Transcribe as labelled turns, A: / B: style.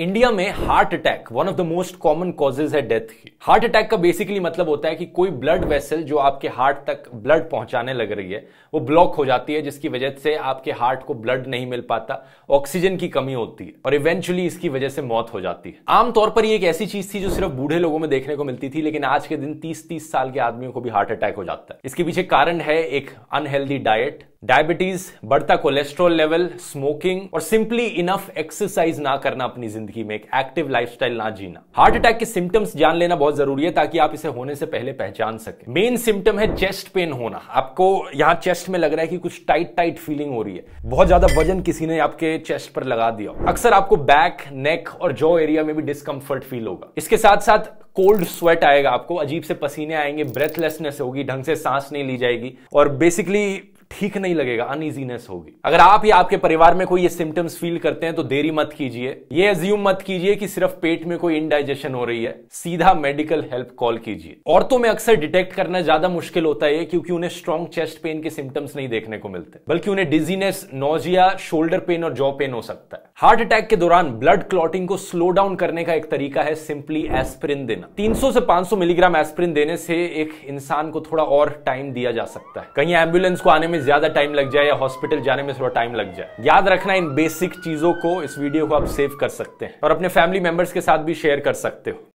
A: India में heart attack one of the most common causes है death की heart attack का बेसिकली मतलब होता है कि कोई ब्लड वेसल जो आपके हार्ट तक ब्लड पहुंचाने लग रही है वो ब्लॉक हो जाती है जिसकी वजह से आपके हार्ट को ब्लड नहीं मिल पाता ऑक्सीजन की कमी होती है और इवेंचुअली इसकी वजह से मौत हो जाती है आमतौर पर यह एक ऐसी चीज थी जो सिर्फ बूढ़े लोगों में देखने को मिलती थी लेकिन आज के दिन तीस तीस साल के आदमियों को भी हार्ट अटैक हो जाता है इसके पीछे कारण है एक अनहेल्दी डाइट डायबिटीज बढ़ता कोलेस्ट्रॉल लेवल स्मोकिंग और सिंपली इनफ एक्सरसाइज ना करना अपनी जिंदगी में एक एक्टिव लाइफस्टाइल ना जीना हार्ट अटैक के सिम्टम्स जान लेना बहुत जरूरी है ताकि आप इसे होने से पहले पहचान सके मेन सिम्टम है चेस्ट पेन होना आपको यहाँ चेस्ट में लग रहा है कि कुछ टाइट टाइट फीलिंग हो रही है बहुत ज्यादा वजन किसी ने आपके चेस्ट पर लगा दिया अक्सर आपको बैक नेक और जो एरिया में भी डिस्कम्फर्ट फील होगा इसके साथ साथ कोल्ड स्वेट आएगा आपको अजीब से पसीने आएंगे ब्रेथलेसनेस होगी ढंग से सांस नहीं ली जाएगी और बेसिकली ठीक नहीं लगेगा अनइजीनेस होगी अगर आप या आपके परिवार में कोई ये सिम्टम्स फील करते हैं तो देरी मत कीजिए ये एज्यूम मत कीजिए कि सिर्फ पेट में कोई इनडाइजेशन हो रही है सीधा मेडिकल हेल्प कॉल कीजिए औरतों में अक्सर डिटेक्ट करना ज्यादा मुश्किल होता है क्योंकि उन्हें स्ट्रॉन्ग चेस्ट पेन के सिम्टम्स नहीं देखने को मिलते बल्कि उन्हें डिजीनेस नोजिया शोल्डर पेन और जॉ पेन हो सकता है हार्ट अटैक के दौरान ब्लड क्लॉटिंग को स्लो डाउन करने का एक तरीका है सिंपली एस्प्रिन देना 300 से 500 मिलीग्राम एस्प्रिन देने से एक इंसान को थोड़ा और टाइम दिया जा सकता है कहीं एम्बुलेंस को आने में में ज्यादा टाइम लग जाए या हॉस्पिटल जाने में थोड़ा टाइम लग जाए याद रखना इन बेसिक चीजों को इस वीडियो को आप सेव कर सकते हैं और अपने फैमिली मेंबर्स के साथ भी शेयर कर सकते हो